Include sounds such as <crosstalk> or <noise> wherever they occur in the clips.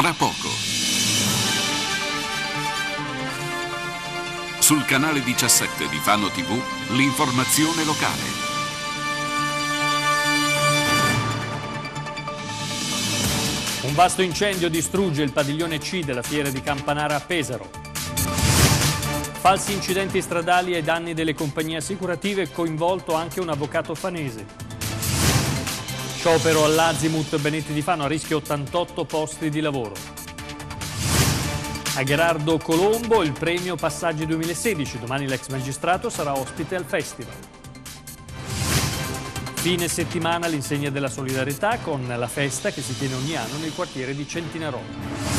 tra poco. Sul canale 17 di Fano TV, l'informazione locale. Un vasto incendio distrugge il padiglione C della fiera di Campanara a Pesaro. Falsi incidenti stradali ai danni delle compagnie assicurative coinvolto anche un avvocato fanese. Sciopero all'Azimut Benetti di Fano a rischio 88 posti di lavoro. A Gerardo Colombo il premio Passaggi 2016, domani l'ex magistrato sarà ospite al festival. Fine settimana l'insegna della solidarietà con la festa che si tiene ogni anno nel quartiere di Centinarola.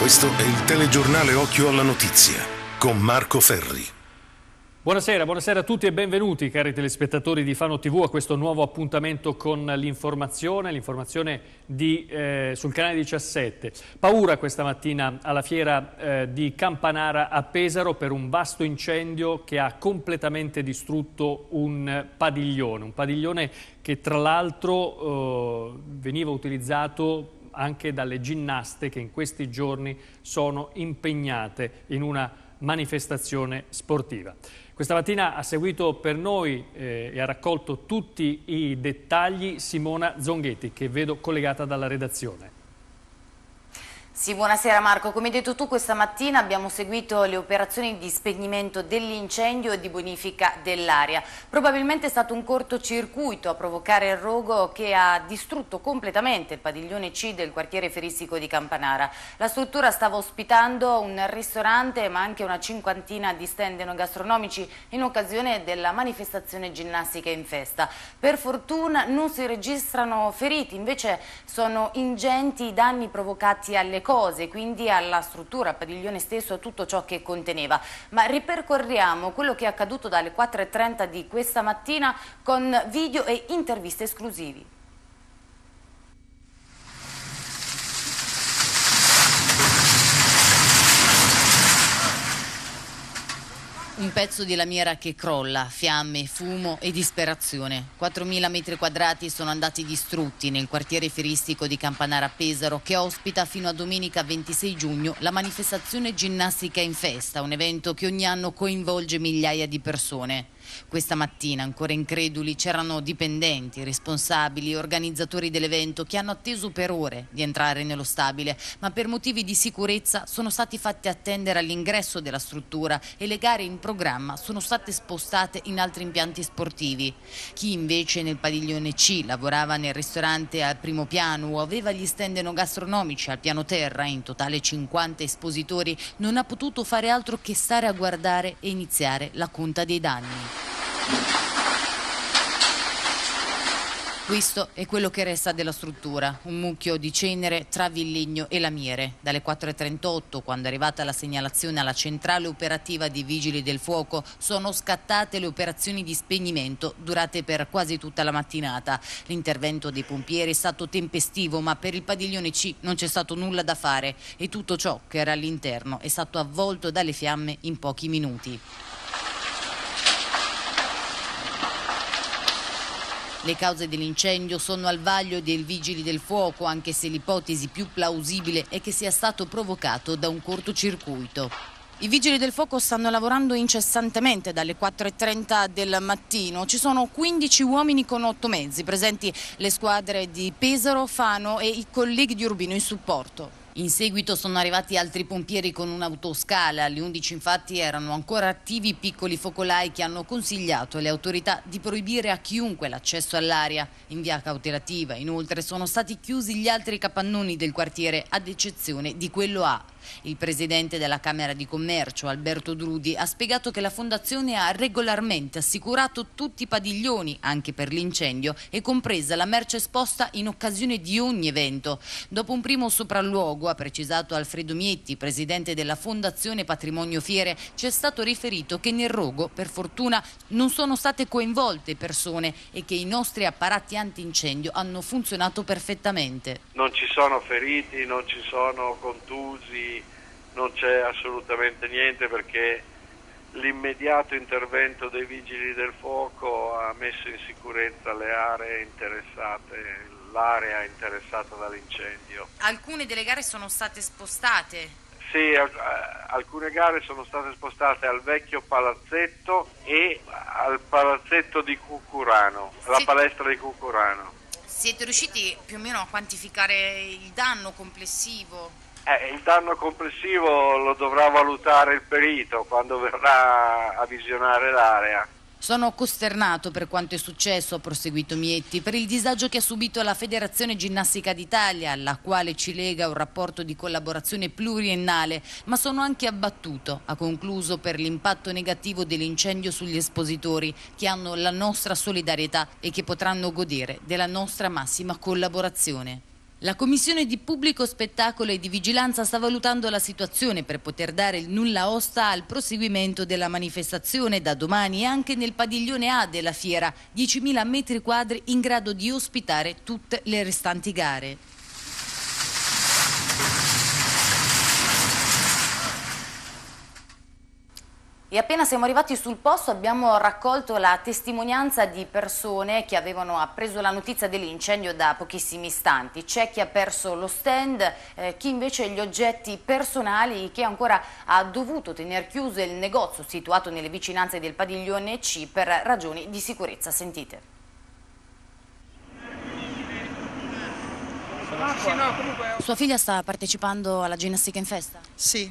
Questo è il telegiornale Occhio alla Notizia con Marco Ferri. Buonasera, buonasera a tutti e benvenuti cari telespettatori di Fano TV a questo nuovo appuntamento con l'informazione, l'informazione eh, sul canale 17. Paura questa mattina alla fiera eh, di Campanara a Pesaro per un vasto incendio che ha completamente distrutto un padiglione, un padiglione che tra l'altro eh, veniva utilizzato anche dalle ginnaste che in questi giorni sono impegnate in una manifestazione sportiva. Questa mattina ha seguito per noi eh, e ha raccolto tutti i dettagli Simona Zonghetti che vedo collegata dalla redazione. Sì, buonasera Marco. Come hai detto tu, questa mattina abbiamo seguito le operazioni di spegnimento dell'incendio e di bonifica dell'aria. Probabilmente è stato un cortocircuito a provocare il rogo che ha distrutto completamente il padiglione C del quartiere feristico di Campanara. La struttura stava ospitando un ristorante ma anche una cinquantina di stand enogastronomici in occasione della manifestazione ginnastica in festa. Per fortuna non si registrano feriti, invece sono ingenti i danni provocati alle cose cose, quindi alla struttura, al padiglione stesso, a tutto ciò che conteneva. Ma ripercorriamo quello che è accaduto dalle 4.30 di questa mattina con video e interviste esclusivi. Un pezzo di lamiera che crolla, fiamme, fumo e disperazione. 4.000 metri quadrati sono andati distrutti nel quartiere feristico di Campanara Pesaro che ospita fino a domenica 26 giugno la manifestazione ginnastica in festa, un evento che ogni anno coinvolge migliaia di persone. Questa mattina, ancora increduli, c'erano dipendenti, responsabili, organizzatori dell'evento che hanno atteso per ore di entrare nello stabile, ma per motivi di sicurezza sono stati fatti attendere all'ingresso della struttura e le gare in programma sono state spostate in altri impianti sportivi. Chi invece nel padiglione C lavorava nel ristorante al primo piano o aveva gli stand gastronomici al piano terra, in totale 50 espositori, non ha potuto fare altro che stare a guardare e iniziare la conta dei danni. Questo è quello che resta della struttura, un mucchio di cenere tra Villegno e Lamiere. Dalle 4.38, quando è arrivata la segnalazione alla centrale operativa di Vigili del Fuoco, sono scattate le operazioni di spegnimento durate per quasi tutta la mattinata. L'intervento dei pompieri è stato tempestivo, ma per il padiglione C non c'è stato nulla da fare e tutto ciò che era all'interno è stato avvolto dalle fiamme in pochi minuti. Le cause dell'incendio sono al vaglio dei vigili del fuoco, anche se l'ipotesi più plausibile è che sia stato provocato da un cortocircuito. I vigili del fuoco stanno lavorando incessantemente dalle 4.30 del mattino. Ci sono 15 uomini con 8 mezzi, presenti le squadre di Pesaro, Fano e i colleghi di Urbino in supporto. In seguito sono arrivati altri pompieri con un'autoscala. Alle 11 infatti erano ancora attivi piccoli focolai che hanno consigliato alle autorità di proibire a chiunque l'accesso all'aria in via cautelativa. Inoltre sono stati chiusi gli altri capannoni del quartiere ad eccezione di quello A. Il presidente della Camera di Commercio, Alberto Drudi, ha spiegato che la Fondazione ha regolarmente assicurato tutti i padiglioni, anche per l'incendio, e compresa la merce esposta in occasione di ogni evento. Dopo un primo sopralluogo, ha precisato Alfredo Mietti, presidente della Fondazione Patrimonio Fiere, ci è stato riferito che nel rogo, per fortuna, non sono state coinvolte persone e che i nostri apparati antincendio hanno funzionato perfettamente. Non ci sono feriti, non ci sono contusi, non c'è assolutamente niente perché l'immediato intervento dei vigili del fuoco ha messo in sicurezza le aree interessate, l'area interessata dall'incendio. Alcune delle gare sono state spostate? Sì, eh, alcune gare sono state spostate al vecchio palazzetto e al palazzetto di Cucurano, alla sì. palestra di Cucurano. Siete riusciti più o meno a quantificare il danno complessivo? Eh, il danno complessivo lo dovrà valutare il perito quando verrà a visionare l'area. Sono costernato per quanto è successo, ha proseguito Mietti, per il disagio che ha subito la Federazione Ginnastica d'Italia, alla quale ci lega un rapporto di collaborazione pluriennale, ma sono anche abbattuto, ha concluso, per l'impatto negativo dell'incendio sugli espositori, che hanno la nostra solidarietà e che potranno godere della nostra massima collaborazione. La Commissione di Pubblico Spettacolo e di Vigilanza sta valutando la situazione per poter dare il nulla osta al proseguimento della manifestazione da domani anche nel padiglione A della fiera, 10.000 metri quadri in grado di ospitare tutte le restanti gare. E appena siamo arrivati sul posto abbiamo raccolto la testimonianza di persone che avevano appreso la notizia dell'incendio da pochissimi istanti. C'è chi ha perso lo stand, eh, chi invece gli oggetti personali, chi ancora ha dovuto tenere chiuso il negozio situato nelle vicinanze del padiglione C per ragioni di sicurezza. Sentite. Sua figlia sta partecipando alla ginnastica in festa? Sì.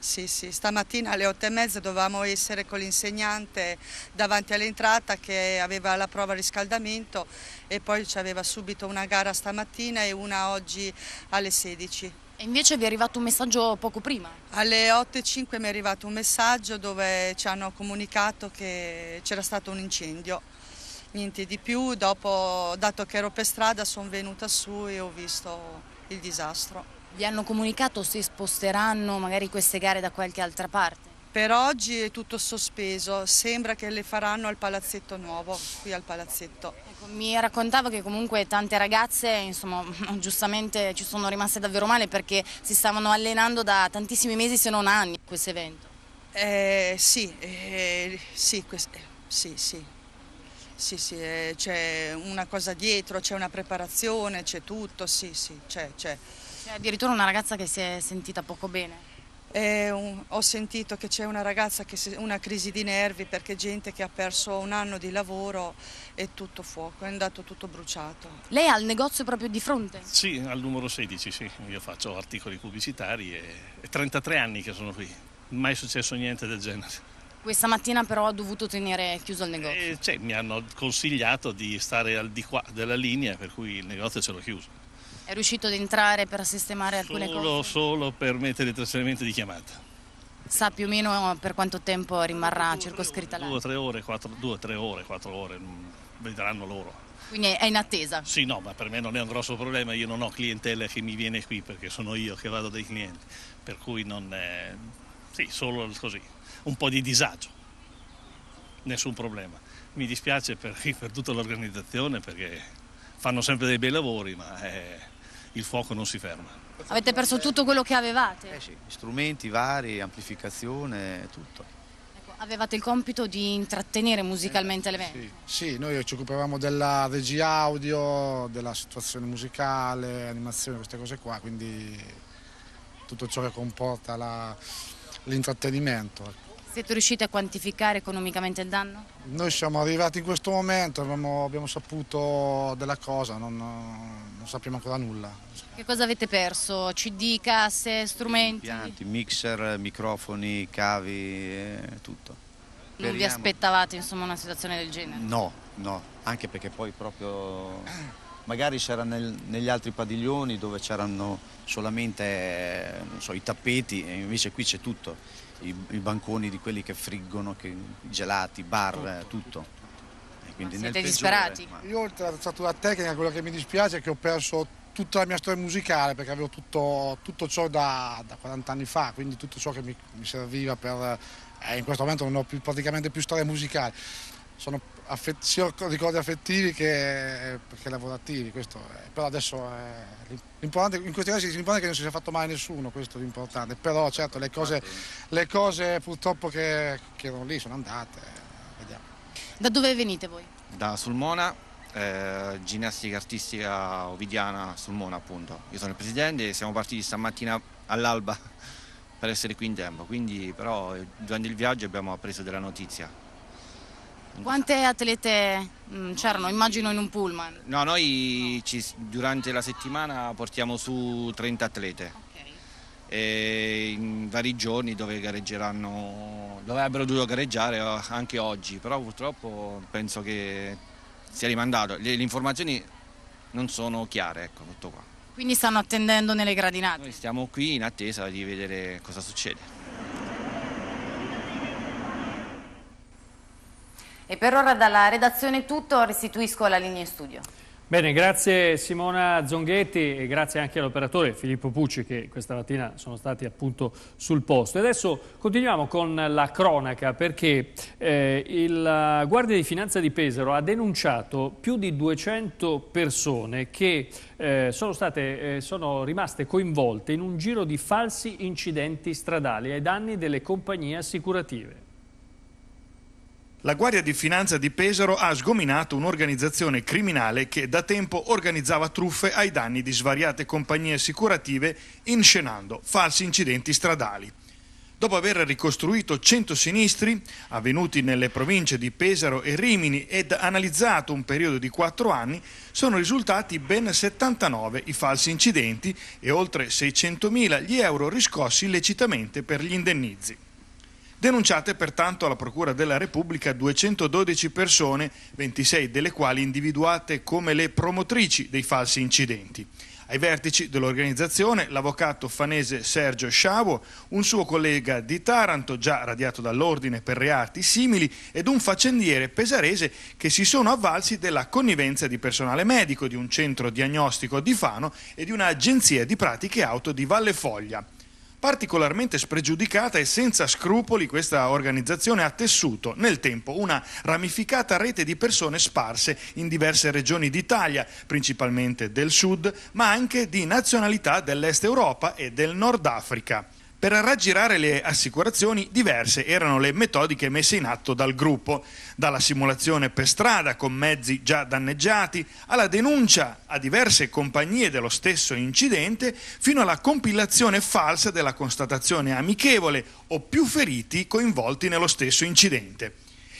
Sì, sì, stamattina alle otto e mezza dovevamo essere con l'insegnante davanti all'entrata che aveva la prova riscaldamento e poi ci aveva subito una gara stamattina e una oggi alle 16. E invece vi è arrivato un messaggio poco prima? Alle 8.05 mi è arrivato un messaggio dove ci hanno comunicato che c'era stato un incendio. Niente di più, dopo, dato che ero per strada, sono venuta su e ho visto il disastro. Vi hanno comunicato se sposteranno magari queste gare da qualche altra parte? Per oggi è tutto sospeso, sembra che le faranno al palazzetto nuovo, qui al palazzetto. Ecco, mi raccontava che comunque tante ragazze, insomma, <laughs> giustamente ci sono rimaste davvero male perché si stavano allenando da tantissimi mesi se non anni questo evento. Eh, sì, eh, sì, eh, sì, sì, sì, sì eh, c'è una cosa dietro, c'è una preparazione, c'è tutto, sì, sì, c'è. C'è addirittura una ragazza che si è sentita poco bene. un, ho sentito che c'è una ragazza che ha una crisi di nervi perché gente che ha perso un anno di lavoro è tutto fuoco, è andato tutto bruciato. Lei ha il negozio proprio di fronte? Sì, al numero 16, sì. Io faccio articoli pubblicitari e, e 33 anni che sono qui. Mai successo niente del genere. Questa mattina però ho dovuto tenere chiuso il negozio. Eh, cioè, mi hanno consigliato di stare al di qua della linea, per cui il negozio ce l'ho chiuso. È riuscito ad entrare per sistemare alcune solo, cose? Solo per mettere il trasferimento di chiamata. Sa più o meno per quanto tempo rimarrà circoscritta l'area? Due, tre ore, quattro, due, tre ore, quattro ore, mm, vedranno loro. Quindi è in attesa? Sì, no, ma per me non è un grosso problema, io non ho clientela che mi viene qui perché sono io che vado dai clienti, per cui non è... sì, solo così, un po' di disagio, nessun problema. Mi dispiace per, per tutta l'organizzazione perché fanno sempre dei bei lavori, ma è il fuoco non si ferma. Avete perso tutto quello che avevate? Eh sì, strumenti vari, amplificazione, tutto. Ecco, avevate il compito di intrattenere musicalmente eh, l'evento? Sì. sì, noi ci occupavamo della regia audio, della situazione musicale, animazione, queste cose qua, quindi tutto ciò che comporta l'intrattenimento. Ecco. Siete riusciti a quantificare economicamente il danno? Noi siamo arrivati in questo momento, abbiamo, abbiamo saputo della cosa, non, non, sappiamo ancora nulla. Che cosa avete perso? CD, casse, strumenti? Impianti, mixer, microfoni, cavi, eh, tutto. Speriamo. Non vi aspettavate insomma, una situazione del genere? No, no, anche perché poi proprio magari c'era nel, negli altri padiglioni dove c'erano solamente eh, so, i tappeti e invece qui c'è tutto i, i, banconi di quelli che friggono, che, gelati, bar, tutto. Eh, tutto. Siete peggiore, disperati? Ma... Io oltre alla forzatura tecnica, quello che mi dispiace è che ho perso tutta la mia storia musicale perché avevo tutto, tutto ciò da, da, 40 anni fa, quindi tutto ciò che mi, mi serviva per... Eh, in questo momento non ho più, praticamente più storia musicale. Sono sia ricordi affettivi che, che lavorativi, però adesso l'importante, in questi casi l'importante è che non si sia fatto mai nessuno, questo è l'importante, però certo le cose, le cose purtroppo che, che, erano lì sono andate, vediamo. Da dove venite voi? Da Sulmona, eh, ginnastica artistica ovidiana Sulmona appunto, io sono il presidente e siamo partiti stamattina all'alba <laughs> per essere qui in tempo, quindi però eh, durante il viaggio abbiamo appreso della notizia quante atlete mh, mm, c'erano? Immagino in un pullman. No, noi ci, durante la settimana portiamo su 30 atlete. Okay. in vari giorni dove gareggeranno, dove avrebbero dovuto gareggiare eh, anche oggi, però purtroppo penso che sia rimandato. Le, le informazioni non sono chiare, ecco, tutto qua. Quindi stanno attendendo nelle gradinate? Noi stiamo qui in attesa di vedere cosa succede. E per ora dalla redazione tutto, restituisco la linea in studio. Bene, grazie Simona Zonghetti e grazie anche all'operatore Filippo Pucci che questa mattina sono stati appunto sul posto. E adesso continuiamo con la cronaca perché eh, il Guardia di Finanza di Pesaro ha denunciato più di 200 persone che eh, sono, state, eh, sono rimaste coinvolte in un giro di falsi incidenti stradali ai danni delle compagnie assicurative. La Guardia di Finanza di Pesaro ha sgominato un'organizzazione criminale che da tempo organizzava truffe ai danni di svariate compagnie assicurative inscenando falsi incidenti stradali. Dopo aver ricostruito 100 sinistri avvenuti nelle province di Pesaro e Rimini ed analizzato un periodo di 4 anni, sono risultati ben 79 i falsi incidenti e oltre 600.000 gli euro riscossi illecitamente per gli indennizi. Denunciate pertanto alla Procura della Repubblica 212 persone, 26 delle quali individuate come le promotrici dei falsi incidenti. Ai vertici dell'organizzazione l'avvocato fanese Sergio Sciavo, un suo collega di Taranto già radiato dall'ordine per reati simili ed un faccendiere pesarese che si sono avvalsi della connivenza di personale medico di un centro diagnostico di Fano e di un'agenzia di pratiche auto di Valle Foglia. Particolarmente spregiudicata e senza scrupoli questa organizzazione ha tessuto nel tempo una ramificata rete di persone sparse in diverse regioni d'Italia, principalmente del sud, ma anche di nazionalità dell'est Europa e del nord Africa. Per raggirare le assicurazioni diverse erano le metodiche messe in atto dal gruppo, dalla simulazione per strada con mezzi già danneggiati, alla denuncia a diverse compagnie dello stesso incidente, fino alla compilazione falsa della constatazione amichevole o più feriti coinvolti nello stesso incidente.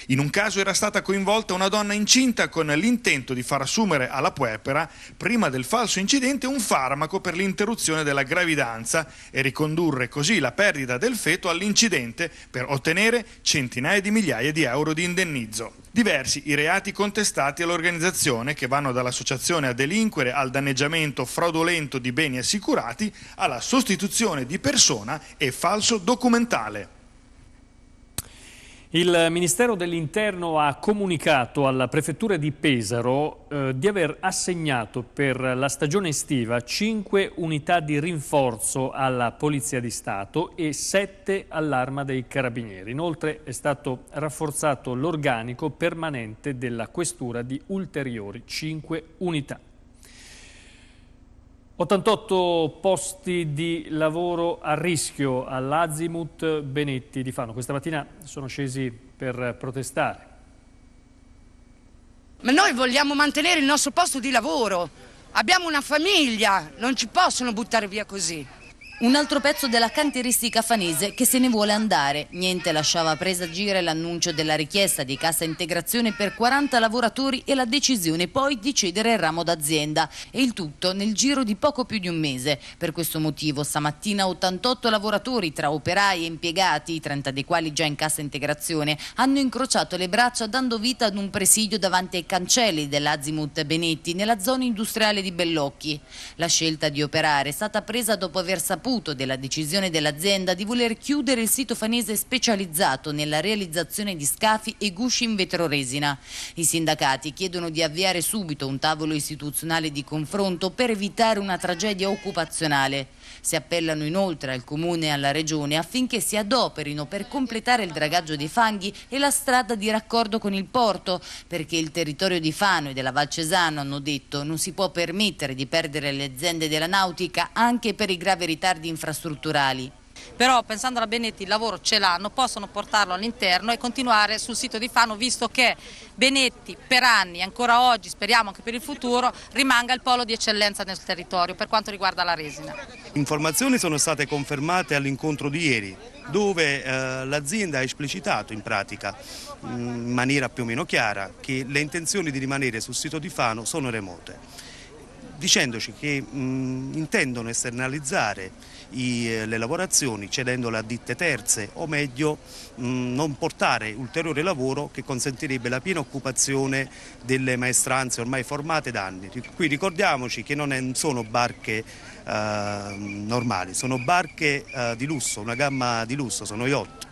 In un caso era stata coinvolta una donna incinta con l'intento di far assumere alla puepera, prima del falso incidente, un farmaco per l'interruzione della gravidanza e ricondurre così la perdita del feto all'incidente per ottenere centinaia di migliaia di euro di indennizzo. Diversi i reati contestati all'organizzazione che vanno dall'associazione a delinquere al danneggiamento fraudolento di beni assicurati alla sostituzione di persona e falso documentale. Il Ministero dell'Interno ha comunicato alla Prefettura di Pesaro eh, di aver assegnato per la stagione estiva 5 unità di rinforzo alla Polizia di Stato e 7 all'Arma dei Carabinieri. Inoltre è stato rafforzato l'organico permanente della Questura di ulteriori 5 unità. 88 posti di lavoro a rischio all'Azimut Benetti di Fano. Questa mattina sono scesi per protestare. Ma noi vogliamo mantenere il nostro posto di lavoro. Abbiamo una famiglia, non ci possono buttare via così. Un altro pezzo della cantieristica fanese che se ne vuole andare. Niente lasciava presagire l'annuncio della richiesta di cassa integrazione per 40 lavoratori e la decisione poi di cedere il ramo d'azienda. E il tutto nel giro di poco più di un mese. Per questo motivo stamattina 88 lavoratori tra operai e impiegati, 30 dei quali già in cassa integrazione, hanno incrociato le braccia dando vita ad un presidio davanti ai cancelli dell'Azimut Benetti nella zona industriale di Bellocchi. La scelta di operare è stata presa dopo aver saputo saputo della decisione dell'azienda di voler chiudere il sito fanese specializzato nella realizzazione di scafi e gusci in vetroresina. I sindacati chiedono di avviare subito un tavolo istituzionale di confronto per evitare una tragedia occupazionale. Si appellano inoltre al Comune e alla Regione affinché si adoperino per completare il dragaggio dei fanghi e la strada di raccordo con il porto, perché il territorio di Fano e della Val Cesano, hanno detto, non si può permettere di perdere le aziende della nautica anche per i gravi ritardi infrastrutturali però pensando alla Benetti il lavoro ce l'hanno, possono portarlo all'interno e continuare sul sito di Fano visto che Benetti per anni, ancora oggi, speriamo anche per il futuro, rimanga il polo di eccellenza nel territorio per quanto riguarda la resina. Informazioni sono state confermate all'incontro di ieri dove eh, l'azienda ha esplicitato in pratica in maniera più o meno chiara che le intenzioni di rimanere sul sito di Fano sono remote, dicendoci che mh, mm, intendono esternalizzare i, eh, le lavorazioni cedendole a ditte terze o meglio mh, non portare ulteriore lavoro che consentirebbe la piena occupazione delle maestranze ormai formate da anni. Qui ricordiamoci che non è, sono barche eh, normali, sono barche eh, di lusso, una gamma di lusso, sono yacht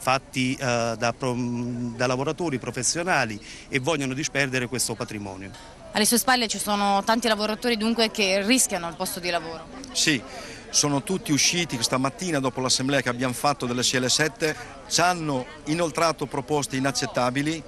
fatti eh, da, da lavoratori professionali e vogliono disperdere questo patrimonio. Alle sue spalle ci sono tanti lavoratori dunque che rischiano il posto di lavoro. Sì, sono tutti usciti stamattina dopo l'assemblea che abbiamo fatto delle CL7, ci hanno inoltrato proposte inaccettabili,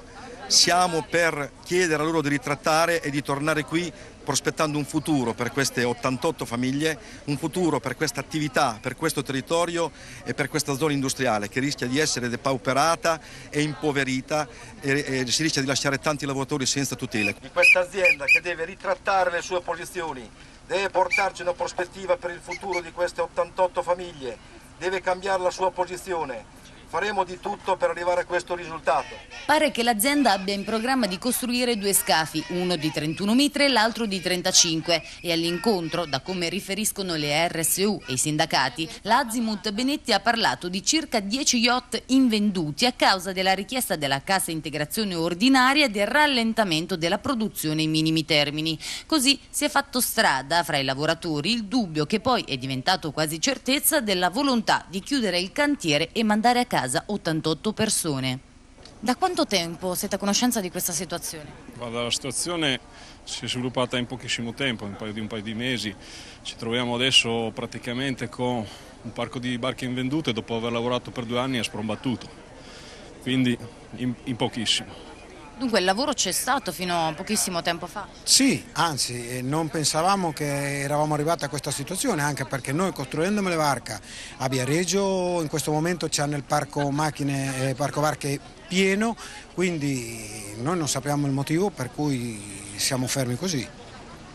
siamo per chiedere a loro di ritrattare e di tornare qui prospettando un futuro per queste 88 famiglie, un futuro per questa attività, per questo territorio e per questa zona industriale che rischia di essere depauperata e impoverita e, e si rischia di lasciare tanti lavoratori senza tutele. Di questa azienda che deve ritrattare le sue posizioni, deve portarci una prospettiva per il futuro di queste 88 famiglie, deve cambiare la sua posizione, Faremo di tutto per arrivare a questo risultato. Pare che l'azienda abbia in programma di costruire due scafi, uno di 31 mitre e l'altro di 35 e all'incontro, da come riferiscono le RSU e i sindacati, l'Azimut Benetti ha parlato di circa 10 yacht invenduti a causa della richiesta della cassa integrazione ordinaria e del rallentamento della produzione in minimi termini. Così si è fatto strada fra i lavoratori il dubbio che poi è diventato quasi certezza della volontà di chiudere il cantiere e mandare a casa Gaza 88 persone. Da quanto tempo siete a conoscenza di questa situazione? Guarda, la situazione si è sviluppata in pochissimo tempo, in un paio di, un paio di mesi. Ci troviamo adesso praticamente con un parco di barche invendute dopo aver lavorato per due anni è sprombattuto, quindi in, in pochissimo. Dunque il lavoro c'è stato fino a pochissimo tempo fa? Sì, anzi eh, non pensavamo che eravamo arrivati a questa situazione anche perché noi costruendo le barca a Viareggio in questo momento c'è nel parco macchine, eh, parco barche pieno quindi noi non sappiamo il motivo per cui siamo fermi così.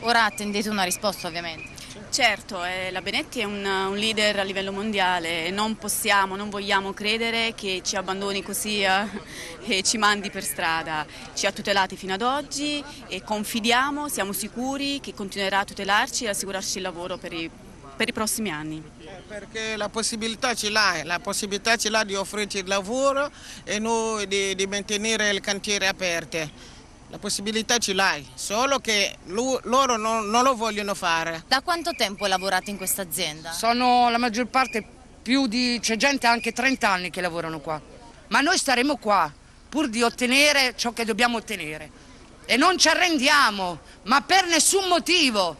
Ora attendete una risposta ovviamente. Certo, eh, la Benetti è un, un, leader a livello mondiale, non possiamo, non vogliamo credere che ci abbandoni così eh, <laughs> e ci mandi per strada. Ci ha tutelati fino ad oggi e confidiamo, siamo sicuri che continuerà a tutelarci e assicurarci il lavoro per i, per i prossimi anni. Eh, perché la possibilità ce l'ha, la possibilità ce l'ha di offrirci il lavoro e noi di, di mantenere il cantiere aperto. La possibilità ce l'hai, solo che loro non, non, lo vogliono fare. Da quanto tempo lavorate in questa azienda? Sono la maggior parte più di... c'è gente anche 30 anni che lavorano qua. Ma noi staremo qua pur di ottenere ciò che dobbiamo ottenere. E non ci arrendiamo, ma per nessun motivo.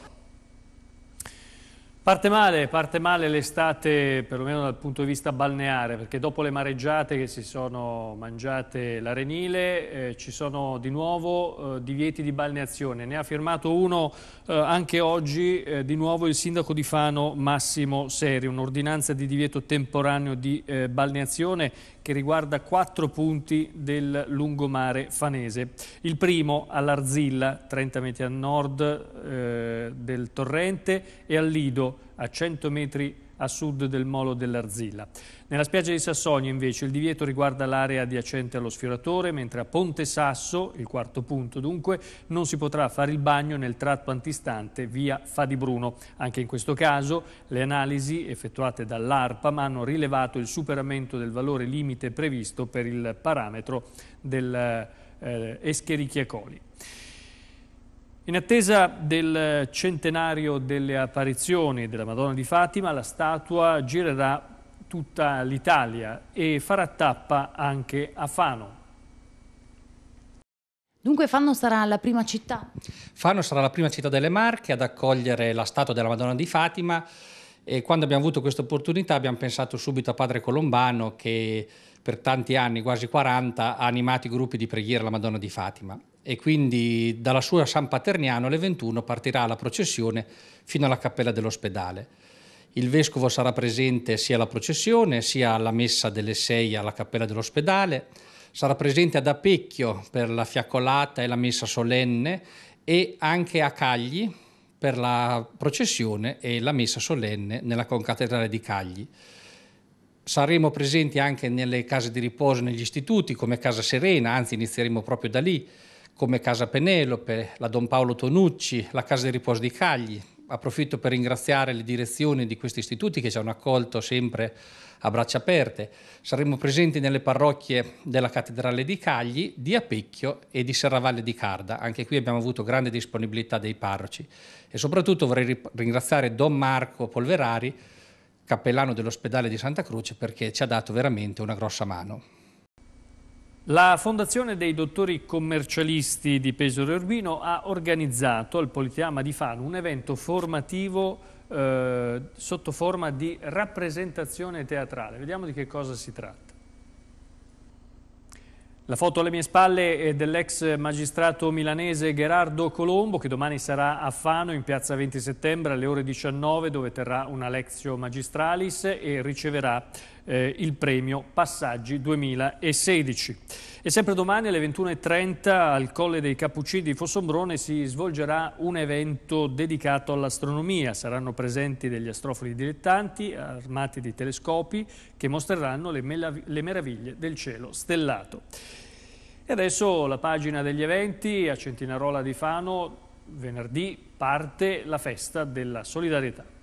Parte male, parte male l'estate perlomeno dal punto di vista balneare perché dopo le mareggiate che si sono mangiate l'arenile eh, ci sono di nuovo eh, divieti di balneazione, ne ha firmato uno eh, anche oggi eh, di nuovo il sindaco di Fano Massimo Seri, un'ordinanza di divieto temporaneo di eh, balneazione che riguarda quattro punti del lungomare fanese. Il primo all'Arzilla, 30 metri a nord eh, del torrente e al Lido a 100 metri a sud del molo dell'Arzilla. Nella spiaggia di Sassonia invece il divieto riguarda l'area adiacente allo sfioratore, mentre a Ponte Sasso, il quarto punto dunque, non si potrà fare il bagno nel tratto antistante via Fadibruno. Anche in questo caso le analisi effettuate dall'ARPAM hanno rilevato il superamento del valore limite previsto per il parametro dell'Escherichia eh, coli. In attesa del centenario delle apparizioni della Madonna di Fatima, la statua girerà tutta l'Italia e farà tappa anche a Fano. Dunque Fano sarà la prima città? Fano sarà la prima città delle Marche ad accogliere la statua della Madonna di Fatima e quando abbiamo avuto questa opportunità abbiamo pensato subito a Padre Colombano che per tanti anni, quasi 40, ha animato i gruppi di preghiera alla Madonna di Fatima e quindi dalla sua San Paterniano alle 21 partirà la processione fino alla cappella dell'ospedale. Il vescovo sarà presente sia alla processione sia alla messa delle 6 alla cappella dell'ospedale, sarà presente ad Apecchio per la fiaccolata e la messa solenne e anche a Cagli per la processione e la messa solenne nella concattedrale di Cagli. Saremo presenti anche nelle case di riposo negli istituti come Casa Serena, anzi inizieremo proprio da lì come Casa Penelope, la Don Paolo Tonucci, la Casa di Riposo di Cagli. Approfitto per ringraziare le direzioni di questi istituti che ci hanno accolto sempre a braccia aperte. Saremo presenti nelle parrocchie della Cattedrale di Cagli, di Apecchio e di Serravalle di Carda. Anche qui abbiamo avuto grande disponibilità dei parroci. E soprattutto vorrei ringraziare Don Marco Polverari, cappellano dell'ospedale di Santa Croce, perché ci ha dato veramente una grossa mano. La Fondazione dei Dottori Commercialisti di Pesaro e Urbino ha organizzato al Politeama di Fano un evento formativo eh, sotto forma di rappresentazione teatrale. Vediamo di che cosa si tratta. La foto alle mie spalle è dell'ex magistrato milanese Gerardo Colombo che domani sarà a Fano in piazza 20 settembre alle ore 19 dove terrà una lezione magistralis e riceverà eh, il premio Passaggi 2016. E sempre domani alle 21.30 al Colle dei Cappuccini di Fossombrone si svolgerà un evento dedicato all'astronomia. Saranno presenti degli astrofili dilettanti armati di telescopi che mostreranno le, le meraviglie del cielo stellato. E adesso la pagina degli eventi a Centinarola di Fano, venerdì parte la festa della solidarietà.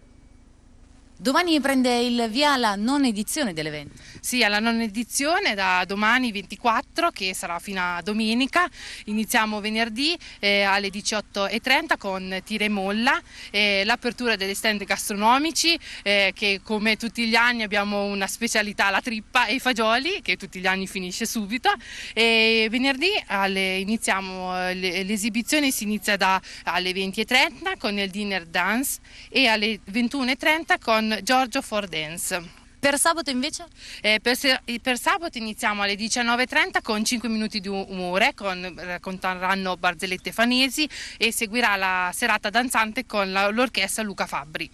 Domani prende il via la non edizione dell'evento. Sì, alla non edizione da domani 24 che sarà fino a domenica. Iniziamo venerdì eh, alle 18.30 con Tire Molla, eh, l'apertura degli stand gastronomici eh, che come tutti gli anni abbiamo una specialità, la trippa e i fagioli che tutti gli anni finisce subito. E venerdì alle, iniziamo eh, l'esibizione, si inizia da, alle 20.30 con il dinner dance e alle 21.30 con Giorgio Fordens. Per sabato invece? Eh, per, per, sabato iniziamo alle 19.30 con 5 minuti di umore, con, racconteranno Barzellette Fanesi e seguirà la serata danzante con l'orchestra Luca Fabbri.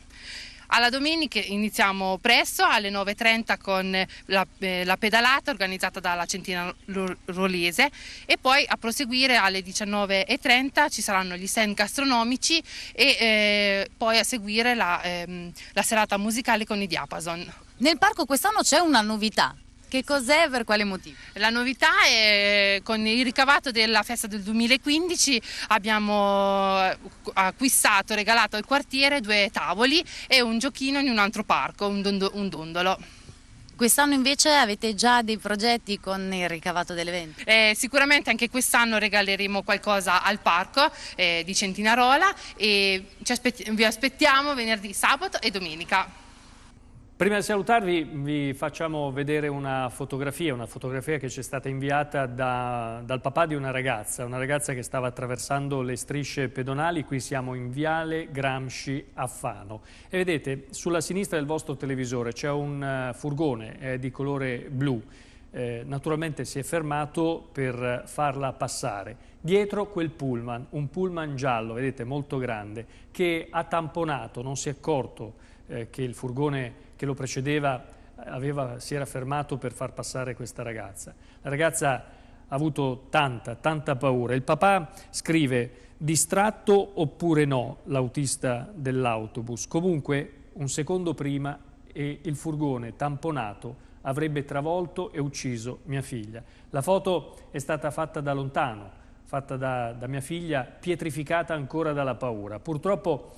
Alla domenica iniziamo presto alle 9.30 con la, eh, la pedalata organizzata dalla Centina Rolese e poi a proseguire alle 19.30 ci saranno gli stand gastronomici e eh, poi a seguire la, ehm, la serata musicale con i diapason. Nel parco quest'anno c'è una novità, che cos'è e per quale motivo? La novità è con il ricavato della festa del 2015 abbiamo acquistato, regalato al quartiere due tavoli e un giochino in un altro parco, un, dondo, un dondolo. Quest'anno invece avete già dei progetti con il ricavato dell'evento? Eh, sicuramente anche quest'anno regaleremo qualcosa al parco eh, di Centinarola e vi aspettiamo venerdì, sabato e domenica. Prima di salutarvi vi facciamo vedere una fotografia, una fotografia che ci è stata inviata da, dal papà di una ragazza, una ragazza che stava attraversando le strisce pedonali, qui siamo in Viale Gramsci a Fano. E vedete, sulla sinistra del vostro televisore c'è un eh, furgone eh, di colore blu, eh, naturalmente si è fermato per farla passare. Dietro quel pullman, un pullman giallo, vedete, molto grande, che ha tamponato, non si è accorto eh, che il furgone che lo precedeva eh, aveva, si era fermato per far passare questa ragazza. La ragazza ha avuto tanta, tanta paura. Il papà scrive distratto oppure no l'autista dell'autobus. Comunque un secondo prima e il furgone tamponato avrebbe travolto e ucciso mia figlia. La foto è stata fatta da lontano, fatta da, da mia figlia, pietrificata ancora dalla paura. Purtroppo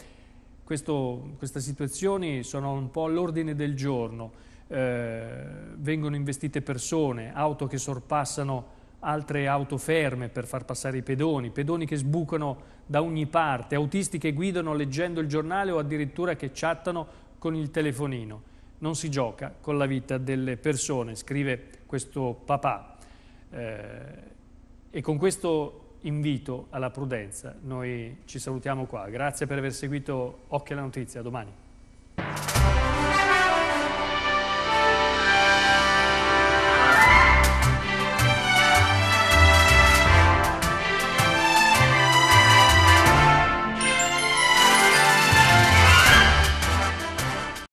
questo, queste situazioni sono un po' all'ordine del giorno, eh, vengono investite persone, auto che sorpassano altre auto ferme per far passare i pedoni, pedoni che sbucano da ogni parte, autisti che guidano leggendo il giornale o addirittura che chattano con il telefonino. Non si gioca con la vita delle persone, scrive questo papà. Eh, e con questo invito alla prudenza. Noi ci salutiamo qua. Grazie per aver seguito Occhio alla Notizia. A domani.